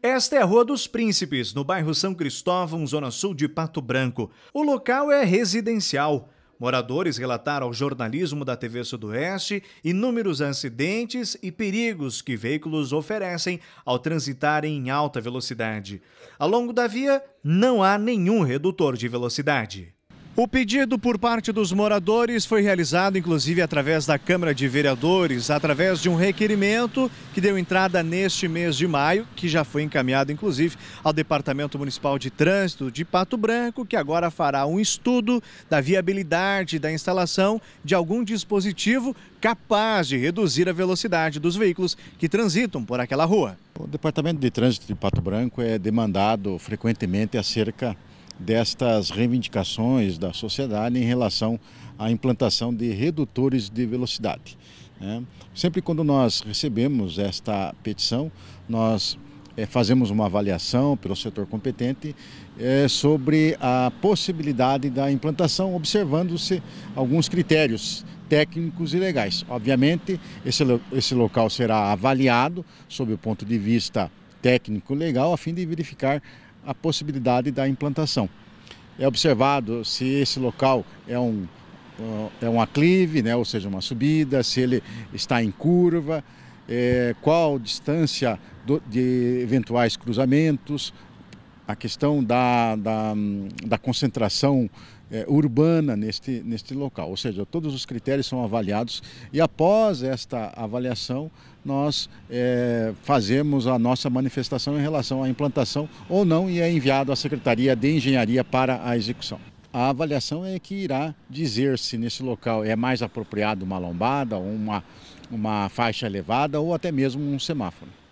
Esta é a Rua dos Príncipes, no bairro São Cristóvão, zona sul de Pato Branco. O local é residencial. Moradores relataram ao jornalismo da TV Sudoeste inúmeros acidentes e perigos que veículos oferecem ao transitarem em alta velocidade. Ao longo da via, não há nenhum redutor de velocidade. O pedido por parte dos moradores foi realizado, inclusive, através da Câmara de Vereadores, através de um requerimento que deu entrada neste mês de maio, que já foi encaminhado, inclusive, ao Departamento Municipal de Trânsito de Pato Branco, que agora fará um estudo da viabilidade da instalação de algum dispositivo capaz de reduzir a velocidade dos veículos que transitam por aquela rua. O Departamento de Trânsito de Pato Branco é demandado frequentemente acerca destas reivindicações da sociedade em relação à implantação de redutores de velocidade. Né? Sempre quando nós recebemos esta petição, nós é, fazemos uma avaliação pelo setor competente é, sobre a possibilidade da implantação, observando-se alguns critérios técnicos e legais. Obviamente, esse, esse local será avaliado sob o ponto de vista técnico legal a fim de verificar a possibilidade da implantação. É observado se esse local é um, é um aclive, né, ou seja, uma subida, se ele está em curva, é, qual distância do, de eventuais cruzamentos, a questão da, da, da concentração é, urbana neste, neste local. Ou seja, todos os critérios são avaliados e após esta avaliação nós é, fazemos a nossa manifestação em relação à implantação ou não e é enviado à Secretaria de Engenharia para a execução. A avaliação é que irá dizer se nesse local é mais apropriado uma lombada, uma, uma faixa elevada ou até mesmo um semáforo.